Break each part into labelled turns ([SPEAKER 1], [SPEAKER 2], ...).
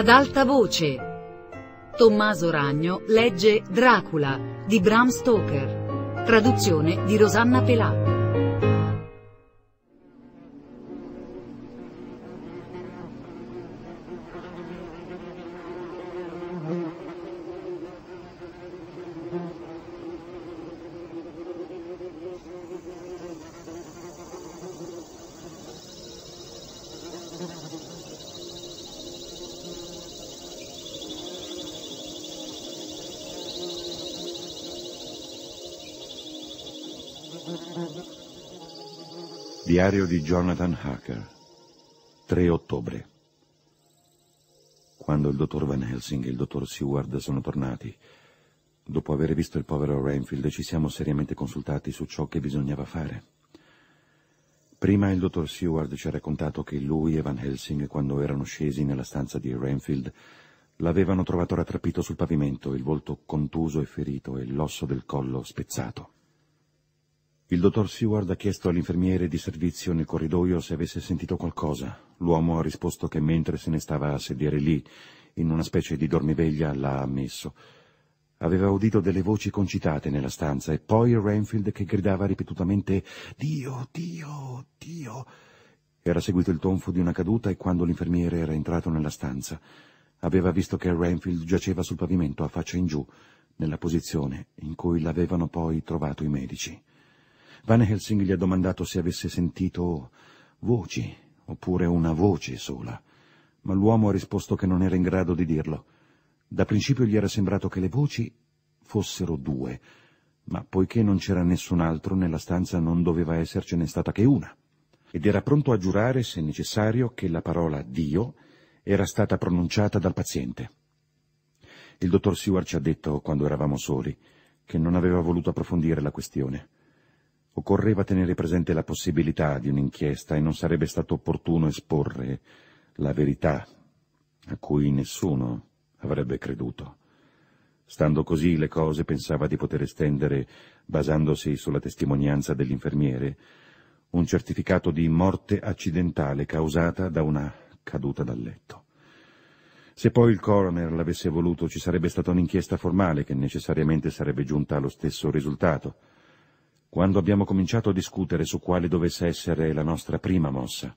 [SPEAKER 1] Ad alta voce. Tommaso Ragno legge Dracula di Bram Stoker. Traduzione di Rosanna Pelà. Diario di Jonathan Hacker, 3 ottobre. Quando il dottor Van Helsing e il dottor Seward sono tornati, dopo aver visto il povero Renfield, ci siamo seriamente consultati su ciò che bisognava fare. Prima il dottor Seward ci ha raccontato che lui e Van Helsing, quando erano scesi nella stanza di Renfield, l'avevano trovato rattrapito sul pavimento, il volto contuso e ferito e l'osso del collo spezzato. Il dottor Seward ha chiesto all'infermiere di servizio nel corridoio se avesse sentito qualcosa. L'uomo ha risposto che mentre se ne stava a sedere lì, in una specie di dormiveglia, l'ha ammesso. Aveva udito delle voci concitate nella stanza e poi Renfield che gridava ripetutamente Dio, Dio, Dio. Era seguito il tonfo di una caduta e quando l'infermiere era entrato nella stanza aveva visto che Renfield giaceva sul pavimento a faccia in giù, nella posizione in cui l'avevano poi trovato i medici. Van Helsing gli ha domandato se avesse sentito voci, oppure una voce sola, ma l'uomo ha risposto che non era in grado di dirlo. Da principio gli era sembrato che le voci fossero due, ma poiché non c'era nessun altro nella stanza non doveva essercene stata che una. Ed era pronto a giurare, se necessario, che la parola Dio era stata pronunciata dal paziente. Il dottor Seward ci ha detto, quando eravamo soli, che non aveva voluto approfondire la questione occorreva tenere presente la possibilità di un'inchiesta e non sarebbe stato opportuno esporre la verità a cui nessuno avrebbe creduto. Stando così le cose pensava di poter estendere, basandosi sulla testimonianza dell'infermiere, un certificato di morte accidentale causata da una caduta dal letto. Se poi il coroner l'avesse voluto ci sarebbe stata un'inchiesta formale che necessariamente sarebbe giunta allo stesso risultato, quando abbiamo cominciato a discutere su quale dovesse essere la nostra prima mossa,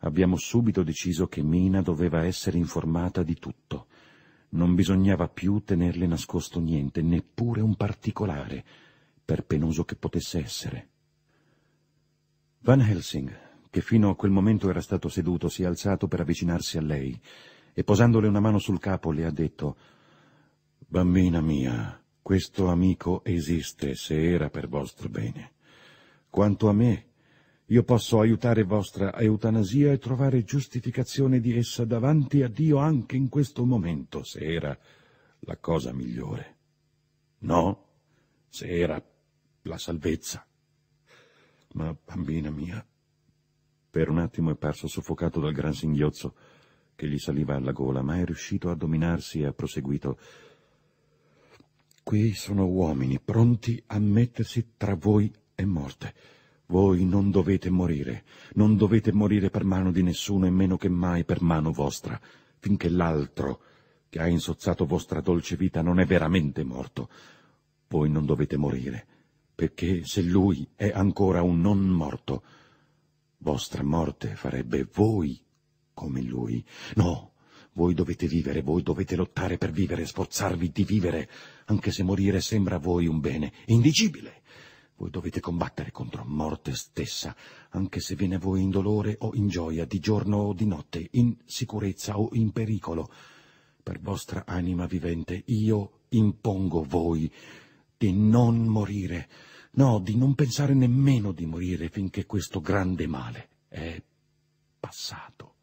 [SPEAKER 1] abbiamo subito deciso che Mina doveva essere informata di tutto. Non bisognava più tenerle nascosto niente, neppure un particolare, per penoso che potesse essere. Van Helsing, che fino a quel momento era stato seduto, si è alzato per avvicinarsi a lei e posandole una mano sul capo le ha detto Bambina mia, questo amico esiste se era per vostro bene. Quanto a me, io posso aiutare vostra eutanasia e trovare giustificazione di essa davanti a Dio anche in questo momento, se era la cosa migliore. No, se era la salvezza. Ma, bambina mia, per un attimo è parso soffocato dal gran singhiozzo che gli saliva alla gola, ma è riuscito a dominarsi e ha proseguito qui sono uomini pronti a mettersi tra voi e morte. Voi non dovete morire, non dovete morire per mano di nessuno e meno che mai per mano vostra, finché l'altro che ha insozzato vostra dolce vita non è veramente morto. Voi non dovete morire, perché se lui è ancora un non morto, vostra morte farebbe voi come lui. No, voi dovete vivere, voi dovete lottare per vivere, sforzarvi di vivere, anche se morire sembra a voi un bene indicibile. Voi dovete combattere contro morte stessa, anche se viene a voi in dolore o in gioia, di giorno o di notte, in sicurezza o in pericolo. Per vostra anima vivente io impongo voi di non morire, no, di non pensare nemmeno di morire finché questo grande male è passato.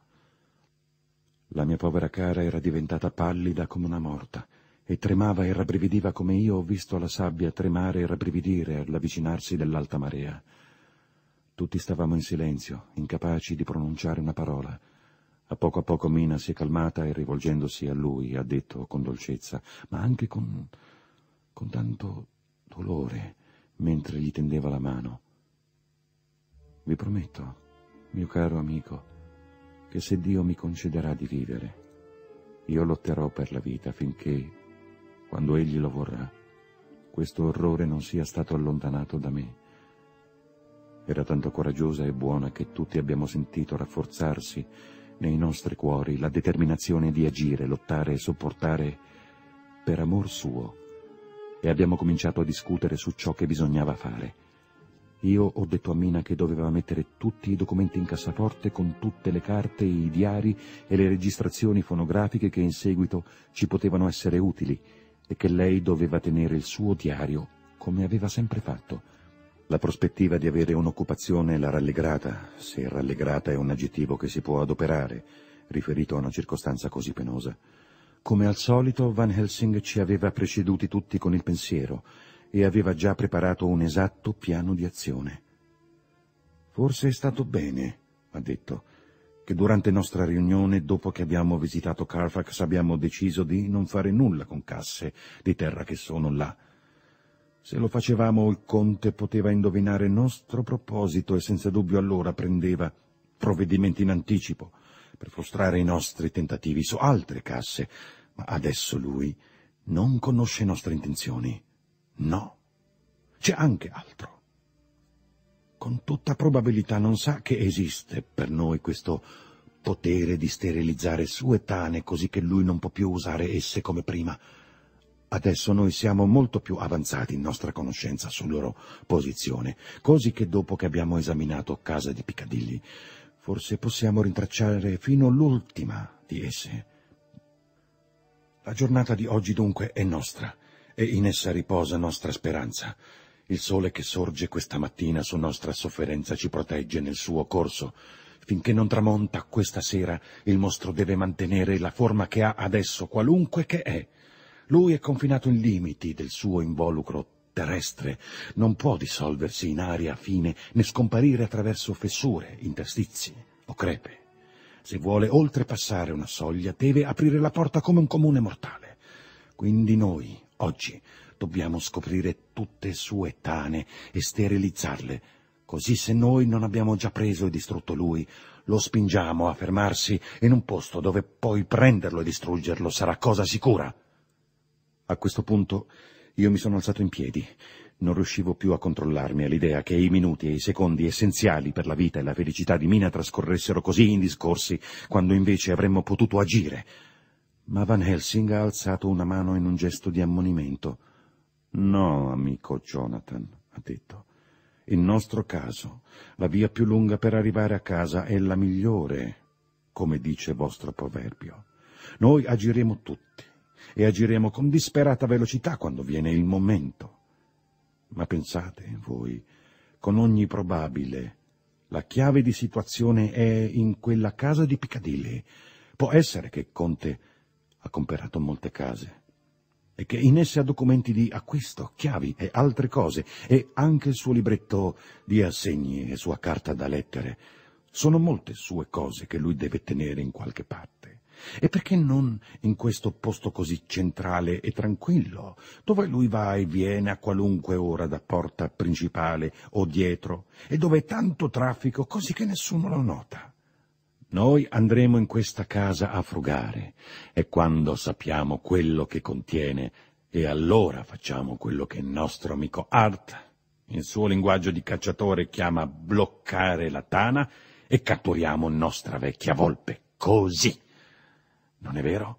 [SPEAKER 1] La mia povera cara era diventata pallida come una morta e tremava e rabbrividiva come io ho visto la sabbia tremare e rabbrividire all'avvicinarsi dell'alta marea. Tutti stavamo in silenzio, incapaci di pronunciare una parola. A poco a poco Mina si è calmata e rivolgendosi a lui ha detto con dolcezza, ma anche con... con tanto dolore, mentre gli tendeva la mano. Vi prometto, mio caro amico, che se Dio mi concederà di vivere, io lotterò per la vita finché, quando Egli lo vorrà, questo orrore non sia stato allontanato da me. Era tanto coraggiosa e buona che tutti abbiamo sentito rafforzarsi nei nostri cuori la determinazione di agire, lottare e sopportare per amor suo e abbiamo cominciato a discutere su ciò che bisognava fare. Io ho detto a Mina che doveva mettere tutti i documenti in cassaforte con tutte le carte, i diari e le registrazioni fonografiche che in seguito ci potevano essere utili e che lei doveva tenere il suo diario, come aveva sempre fatto. La prospettiva di avere un'occupazione l'ha rallegrata, se rallegrata è un aggettivo che si può adoperare, riferito a una circostanza così penosa. Come al solito Van Helsing ci aveva preceduti tutti con il pensiero e aveva già preparato un esatto piano di azione. Forse è stato bene, ha detto, che durante nostra riunione, dopo che abbiamo visitato Carfax, abbiamo deciso di non fare nulla con casse di terra che sono là. Se lo facevamo il conte poteva indovinare il nostro proposito e senza dubbio allora prendeva provvedimenti in anticipo per frustrare i nostri tentativi su altre casse, ma adesso lui non conosce nostre intenzioni. No, c'è anche altro. Con tutta probabilità non sa che esiste per noi questo potere di sterilizzare sue tane così che lui non può più usare esse come prima. Adesso noi siamo molto più avanzati in nostra conoscenza sulla loro posizione, così che dopo che abbiamo esaminato casa di Piccadilly, forse possiamo rintracciare fino all'ultima di esse. La giornata di oggi dunque è nostra e in essa riposa nostra speranza. Il sole che sorge questa mattina su nostra sofferenza ci protegge nel suo corso. Finché non tramonta questa sera, il mostro deve mantenere la forma che ha adesso, qualunque che è. Lui è confinato in limiti del suo involucro terrestre, non può dissolversi in aria fine né scomparire attraverso fessure, interstizi o crepe. Se vuole oltrepassare una soglia, deve aprire la porta come un comune mortale. Quindi noi, Oggi dobbiamo scoprire tutte sue tane e sterilizzarle, così se noi non abbiamo già preso e distrutto lui, lo spingiamo a fermarsi in un posto dove poi prenderlo e distruggerlo sarà cosa sicura. A questo punto io mi sono alzato in piedi. Non riuscivo più a controllarmi all'idea che i minuti e i secondi essenziali per la vita e la felicità di Mina trascorressero così in discorsi, quando invece avremmo potuto agire ma Van Helsing ha alzato una mano in un gesto di ammonimento. No, amico Jonathan, ha detto. In nostro caso, la via più lunga per arrivare a casa è la migliore, come dice vostro proverbio. Noi agiremo tutti e agiremo con disperata velocità quando viene il momento. Ma pensate voi, con ogni probabile, la chiave di situazione è in quella casa di Piccadilly. Può essere che Conte ha comperato molte case e che in esse ha documenti di acquisto, chiavi e altre cose, e anche il suo libretto di assegni e sua carta da lettere. Sono molte sue cose che lui deve tenere in qualche parte. E perché non in questo posto così centrale e tranquillo, dove lui va e viene a qualunque ora da porta principale o dietro, e dove è tanto traffico così che nessuno lo nota? Noi andremo in questa casa a frugare e quando sappiamo quello che contiene, e allora facciamo quello che il nostro amico Art, in suo linguaggio di cacciatore, chiama bloccare la tana e catturiamo nostra vecchia volpe. Così. Non è vero?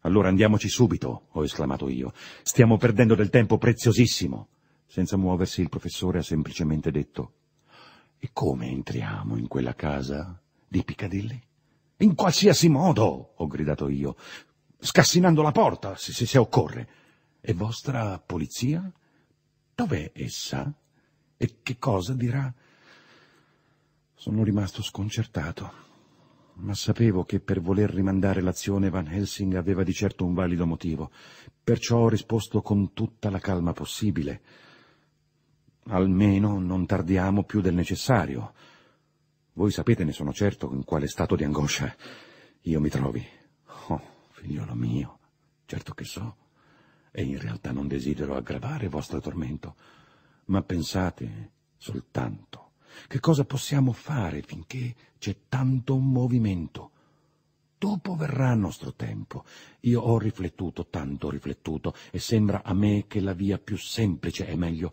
[SPEAKER 1] Allora andiamoci subito, ho esclamato io. Stiamo perdendo del tempo preziosissimo. Senza muoversi il professore ha semplicemente detto e come entriamo in quella casa di Piccadilly? In qualsiasi modo, ho gridato io, scassinando la porta, se, se, se occorre. E vostra polizia? Dov'è essa? E che cosa dirà? Sono rimasto sconcertato, ma sapevo che per voler rimandare l'azione Van Helsing aveva di certo un valido motivo, perciò ho risposto con tutta la calma possibile. Almeno non tardiamo più del necessario. Voi sapete, ne sono certo, in quale stato di angoscia io mi trovi. Oh, figliolo mio, certo che so. E in realtà non desidero aggravare vostro tormento. Ma pensate soltanto che cosa possiamo fare finché c'è tanto movimento. Dopo verrà il nostro tempo. Io ho riflettuto, tanto ho riflettuto, e sembra a me che la via più semplice e meglio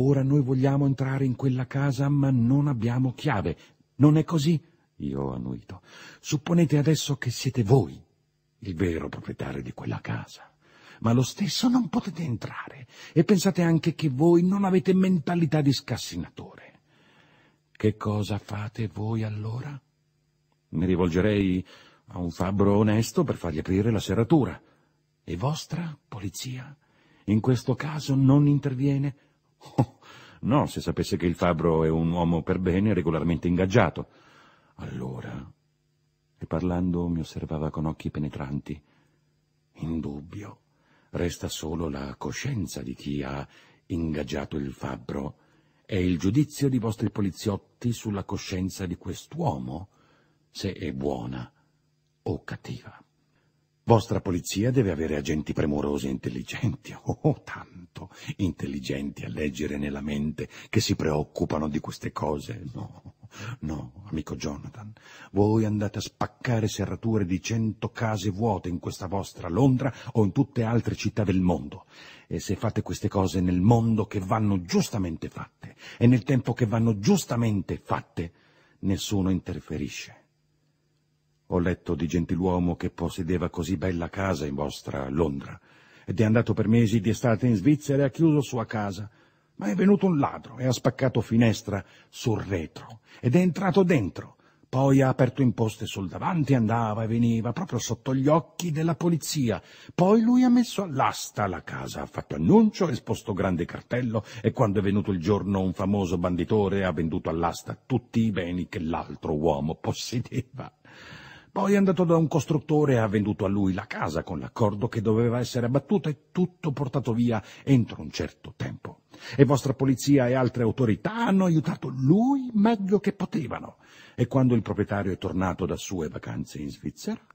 [SPEAKER 1] Ora noi vogliamo entrare in quella casa, ma non abbiamo chiave. Non è così? Io ho annuito. Supponete adesso che siete voi il vero proprietario di quella casa. Ma lo stesso non potete entrare e pensate anche che voi non avete mentalità di scassinatore. Che cosa fate voi allora? Mi rivolgerei a un fabbro onesto per fargli aprire la serratura. E vostra polizia? In questo caso non interviene? Oh, no, se sapesse che il fabbro è un uomo per bene regolarmente ingaggiato. Allora... E parlando mi osservava con occhi penetranti. In resta solo la coscienza di chi ha ingaggiato il fabbro e il giudizio di vostri poliziotti sulla coscienza di quest'uomo, se è buona o cattiva. Vostra polizia deve avere agenti premurosi e intelligenti, oh tanto intelligenti a leggere nella mente che si preoccupano di queste cose. No, no, amico Jonathan, voi andate a spaccare serrature di cento case vuote in questa vostra Londra o in tutte altre città del mondo. E se fate queste cose nel mondo che vanno giustamente fatte e nel tempo che vanno giustamente fatte, nessuno interferisce. Ho letto di gentiluomo che possedeva così bella casa in vostra Londra ed è andato per mesi di estate in Svizzera e ha chiuso sua casa. Ma è venuto un ladro e ha spaccato finestra sul retro ed è entrato dentro. Poi ha aperto imposte sul davanti, andava e veniva proprio sotto gli occhi della polizia. Poi lui ha messo all'asta la casa, ha fatto annuncio, ha esposto grande cartello e quando è venuto il giorno un famoso banditore ha venduto all'asta tutti i beni che l'altro uomo possedeva. Poi è andato da un costruttore e ha venduto a lui la casa con l'accordo che doveva essere abbattuta e tutto portato via entro un certo tempo. E vostra polizia e altre autorità hanno aiutato lui meglio che potevano. E quando il proprietario è tornato da sue vacanze in Svizzera,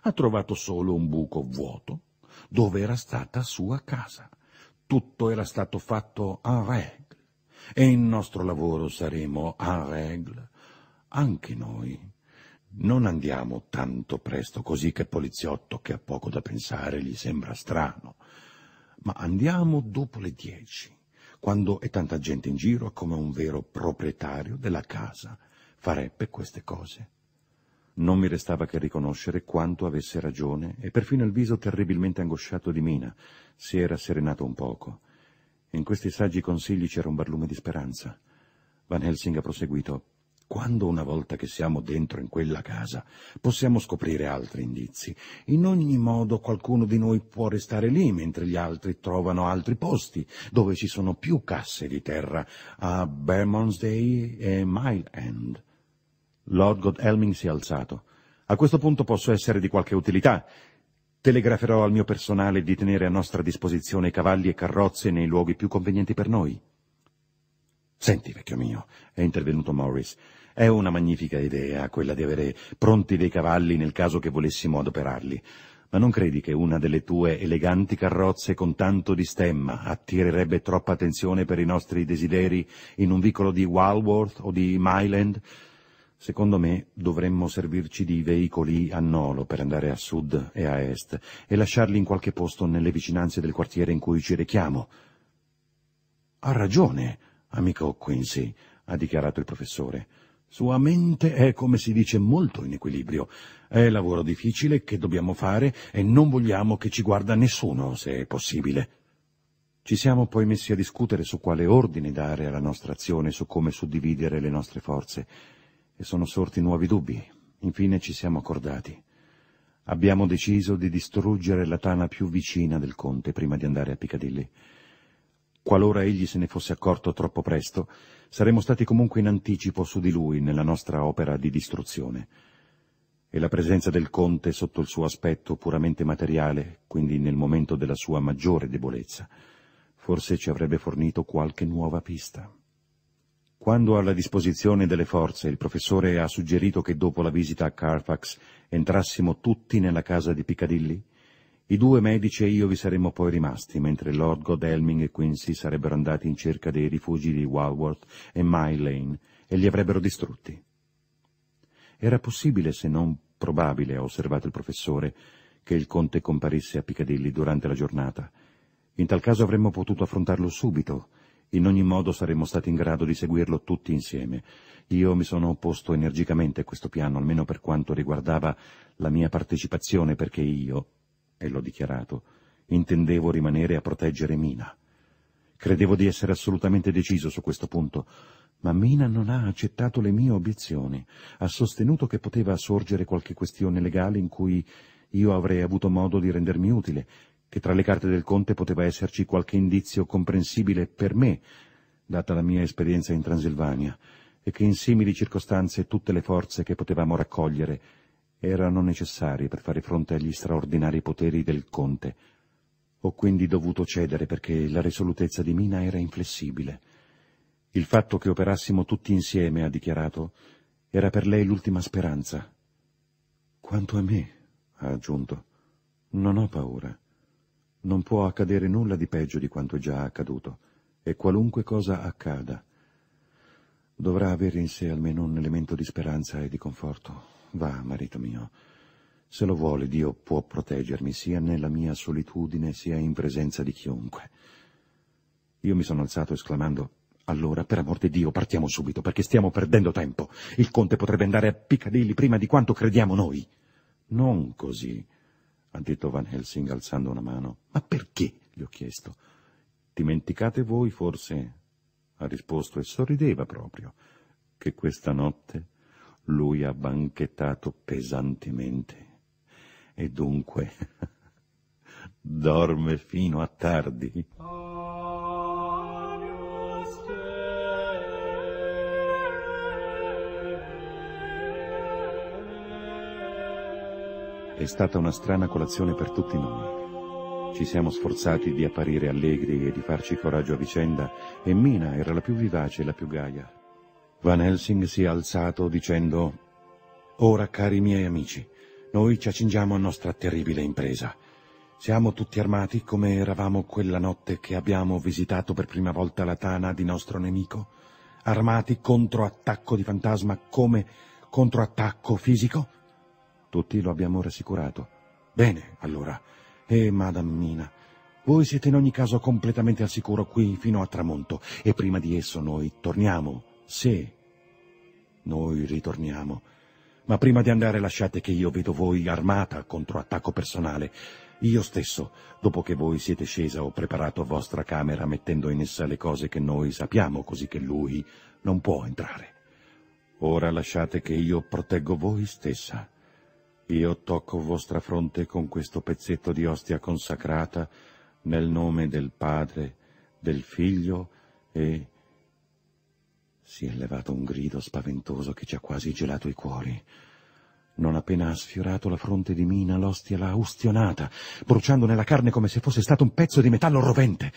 [SPEAKER 1] ha trovato solo un buco vuoto dove era stata sua casa. Tutto era stato fatto en règle. E il nostro lavoro saremo en règle anche noi non andiamo tanto presto, così che poliziotto che ha poco da pensare gli sembra strano, ma andiamo dopo le dieci, quando è tanta gente in giro è come un vero proprietario della casa, farebbe queste cose. Non mi restava che riconoscere quanto avesse ragione e perfino il viso terribilmente angosciato di Mina si era serenato un poco. In questi saggi consigli c'era un barlume di speranza. Van Helsing ha proseguito. Quando una volta che siamo dentro in quella casa possiamo scoprire altri indizi. In ogni modo qualcuno di noi può restare lì mentre gli altri trovano altri posti dove ci sono più casse di terra a Bermondsey e Mile End. Lord Godalming si è alzato. A questo punto posso essere di qualche utilità. Telegraferò al mio personale di tenere a nostra disposizione cavalli e carrozze nei luoghi più convenienti per noi. Senti, vecchio mio, è intervenuto Morris. È una magnifica idea quella di avere pronti dei cavalli nel caso che volessimo adoperarli. Ma non credi che una delle tue eleganti carrozze con tanto di stemma attirerebbe troppa attenzione per i nostri desideri in un vicolo di Walworth o di Myland? Secondo me dovremmo servirci di veicoli a nolo per andare a sud e a est e lasciarli in qualche posto nelle vicinanze del quartiere in cui ci rechiamo. Ha ragione, amico Quincy, ha dichiarato il professore. Sua mente è, come si dice, molto in equilibrio. È lavoro difficile che dobbiamo fare e non vogliamo che ci guarda nessuno, se è possibile. Ci siamo poi messi a discutere su quale ordine dare alla nostra azione, su come suddividere le nostre forze, e sono sorti nuovi dubbi. Infine ci siamo accordati. Abbiamo deciso di distruggere la tana più vicina del conte prima di andare a Piccadilly. Qualora egli se ne fosse accorto troppo presto, saremmo stati comunque in anticipo su di lui nella nostra opera di distruzione. E la presenza del conte sotto il suo aspetto puramente materiale, quindi nel momento della sua maggiore debolezza, forse ci avrebbe fornito qualche nuova pista. Quando alla disposizione delle forze il professore ha suggerito che dopo la visita a Carfax entrassimo tutti nella casa di Piccadilly, i due medici e io vi saremmo poi rimasti, mentre Lord Godalming e Quincy sarebbero andati in cerca dei rifugi di Walworth e My Lane e li avrebbero distrutti. Era possibile, se non probabile, ha osservato il professore, che il conte comparisse a Piccadilly durante la giornata. In tal caso avremmo potuto affrontarlo subito. In ogni modo saremmo stati in grado di seguirlo tutti insieme. Io mi sono opposto energicamente a questo piano, almeno per quanto riguardava la mia partecipazione, perché io, e l'ho dichiarato, intendevo rimanere a proteggere Mina. Credevo di essere assolutamente deciso su questo punto, ma Mina non ha accettato le mie obiezioni, ha sostenuto che poteva sorgere qualche questione legale in cui io avrei avuto modo di rendermi utile, che tra le carte del conte poteva esserci qualche indizio comprensibile per me, data la mia esperienza in Transilvania, e che in simili circostanze tutte le forze che potevamo raccogliere erano necessari per fare fronte agli straordinari poteri del conte. Ho quindi dovuto cedere perché la risolutezza di Mina era inflessibile. Il fatto che operassimo tutti insieme, ha dichiarato, era per lei l'ultima speranza. Quanto a me, ha aggiunto, non ho paura. Non può accadere nulla di peggio di quanto è già accaduto, e qualunque cosa accada dovrà avere in sé almeno un elemento di speranza e di conforto. Va, marito mio, se lo vuole Dio può proteggermi sia nella mia solitudine sia in presenza di chiunque. Io mi sono alzato esclamando, allora, per amor di Dio, partiamo subito, perché stiamo perdendo tempo. Il conte potrebbe andare a Piccadilly prima di quanto crediamo noi. Non così, ha detto Van Helsing alzando una mano. Ma perché? gli ho chiesto. Dimenticate voi, forse, ha risposto e sorrideva proprio, che questa notte lui ha banchettato pesantemente e dunque dorme fino a tardi. È stata una strana colazione per tutti noi. Ci siamo sforzati di apparire allegri e di farci coraggio a vicenda e Mina era la più vivace e la più gaia. Van Helsing si è alzato dicendo «Ora, cari miei amici, noi ci accingiamo a nostra terribile impresa. Siamo tutti armati come eravamo quella notte che abbiamo visitato per prima volta la tana di nostro nemico, armati contro attacco di fantasma come contro attacco fisico?» Tutti lo abbiamo rassicurato. «Bene, allora. E, Madame Mina, voi siete in ogni caso completamente al sicuro qui fino a tramonto e prima di esso noi torniamo sì. Noi ritorniamo. Ma prima di andare lasciate che io vedo voi armata contro attacco personale. Io stesso, dopo che voi siete scesa, ho preparato vostra camera mettendo in essa le cose che noi sappiamo, così che lui non può entrare. Ora lasciate che io proteggo voi stessa. Io tocco vostra fronte con questo pezzetto di ostia consacrata nel nome del Padre, del Figlio e si è levato un grido spaventoso che ci ha quasi gelato i cuori. Non appena ha sfiorato la fronte di Mina, l'ostia l'ha ustionata, bruciando nella carne come se fosse stato un pezzo di metallo rovente.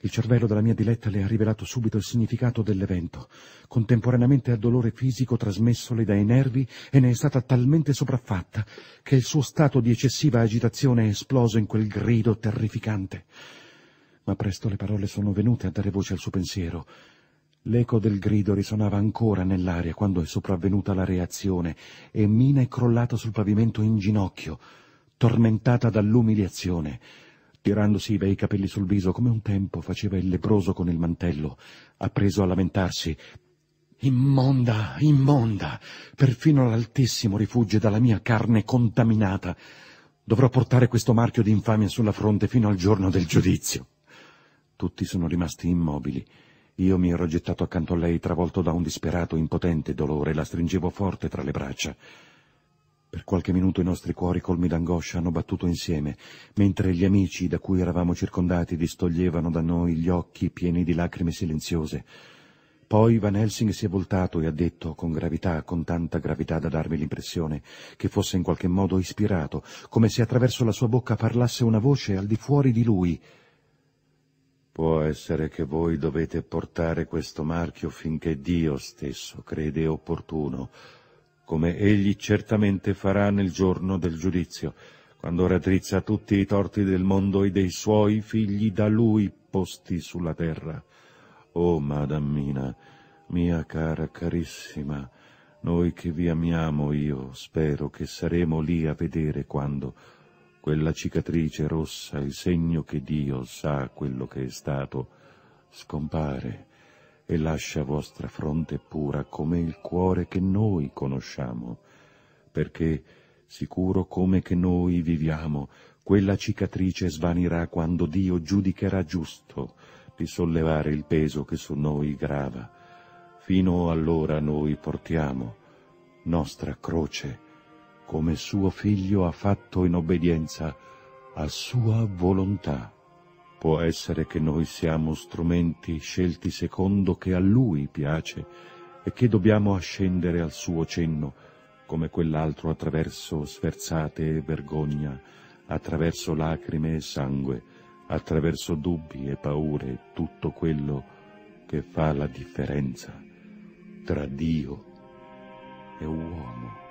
[SPEAKER 1] Il cervello della mia diletta le ha rivelato subito il significato dell'evento, contemporaneamente al dolore fisico trasmessole dai nervi e ne è stata talmente sopraffatta che il suo stato di eccessiva agitazione è esploso in quel grido terrificante. Ma presto le parole sono venute a dare voce al suo pensiero L'eco del grido risonava ancora nell'aria quando è sopravvenuta la reazione e Mina è crollata sul pavimento in ginocchio, tormentata dall'umiliazione, tirandosi i bei capelli sul viso come un tempo faceva il leproso con il mantello, ha preso a lamentarsi. Immonda, immonda, perfino l'altissimo rifugge dalla mia carne contaminata. Dovrò portare questo marchio di infamia sulla fronte fino al giorno del giudizio. Tutti sono rimasti immobili io mi ero gettato accanto a lei, travolto da un disperato, impotente dolore, la stringevo forte tra le braccia. Per qualche minuto i nostri cuori colmi d'angoscia hanno battuto insieme, mentre gli amici da cui eravamo circondati distoglievano da noi gli occhi pieni di lacrime silenziose. Poi Van Helsing si è voltato e ha detto, con gravità, con tanta gravità da darmi l'impressione, che fosse in qualche modo ispirato, come se attraverso la sua bocca parlasse una voce al di fuori di lui, Può essere che voi dovete portare questo marchio finché Dio stesso crede opportuno, come egli certamente farà nel giorno del giudizio, quando raddrizza tutti i torti del mondo e dei suoi figli da lui posti sulla terra. O oh, madammina, mia cara carissima, noi che vi amiamo io spero che saremo lì a vedere quando quella cicatrice rossa, il segno che Dio sa quello che è stato, scompare e lascia vostra fronte pura come il cuore che noi conosciamo, perché, sicuro come che noi viviamo, quella cicatrice svanirà quando Dio giudicherà giusto di sollevare il peso che su noi grava. Fino allora noi portiamo nostra croce come suo figlio ha fatto in obbedienza a sua volontà. Può essere che noi siamo strumenti scelti secondo che a lui piace e che dobbiamo ascendere al suo cenno, come quell'altro attraverso sferzate e vergogna, attraverso lacrime e sangue, attraverso dubbi e paure, tutto quello che fa la differenza tra Dio e uomo.